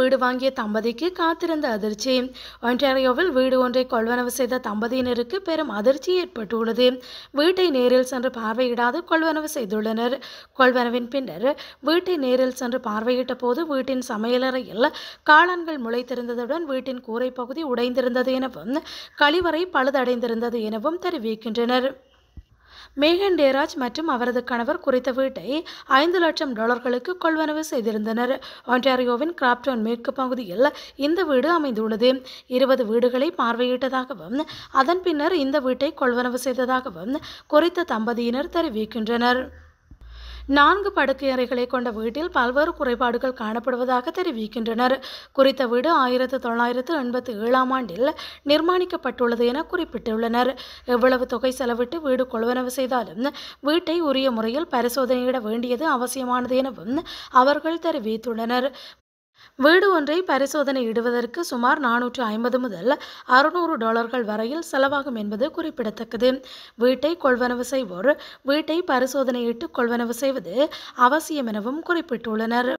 வீடு வாங்கிய தம்பதிக்கு காத்திருந்த அதிர்ச்சி ஒன்டாரியோவில் வீடு ஒன்றை கொள்வனவு செய்த தம்பதியினருக்கு பெரும் அதிர்ச்சி ஏற்பட்டுள்ளது வீட்டை நேரில் சென்று பார்வையிடாது கொள்வனவு செய்துள்ளனர் கொள்வனவின் பின்னர் வீட்டை நேரில் சென்று பார்வையிட்ட போது வீட்டின் சமையலறையில் காளான்கள் முளைத்திருந்ததுடன் வீட்டின் கூரை பகுதி உடைந்திருந்தது எனவும் கழிவறை பழுதடைந்திருந்தது எனவும் தெரிவிக்கின்றனர் மேகன் டேராஜ் மற்றும் அவரது கணவர் குறித்த வீட்டை ஐந்து லட்சம் டாலர்களுக்கு கொள்வனவு செய்திருந்தனர் ஒன்டாரியோவின் கிராப்டோன் மேற்கு பகுதியில் இந்த வீடு அமைந்துள்ளது இருபது வீடுகளை பார்வையிட்டதாகவும் அதன் பின்னர் இந்த வீட்டை கொள்வனவு செய்ததாகவும் குறித்த தம்பதியினர் தெரிவிக்கின்றனர் நான்கு படுக்கை அறைகளை கொண்ட வீட்டில் பல்வேறு குறைபாடுகள் காணப்படுவதாக தெரிவிக்கின்றனர் குறித்த வீடு ஆயிரத்து தொள்ளாயிரத்து எண்பத்தி ஏழாம் ஆண்டில் நிர்மாணிக்கப்பட்டுள்ளது என குறிப்பிட்டுள்ளனர் எவ்வளவு தொகை செலவிட்டு வீடு கொள்வனவு செய்தாலும் வீட்டை உரிய முறையில் பரிசோதனையிட வேண்டியது அவசியமானது எனவும் அவர்கள் தெரிவித்துள்ளனர் வீடு ஒன்றை பரிசோதனை இடுவதற்கு சுமார் நானூற்று ஐம்பது முதல் அறுநூறு டாலர்கள் வரையில் செலவாகும் என்பது குறிப்பிடத்தக்கது வீட்டை கொள்வனவு செய்வோர் வீட்டை பரிசோதனையிட்டு கொள்வனவு செய்வது அவசியம் எனவும் குறிப்பிட்டுள்ளனர்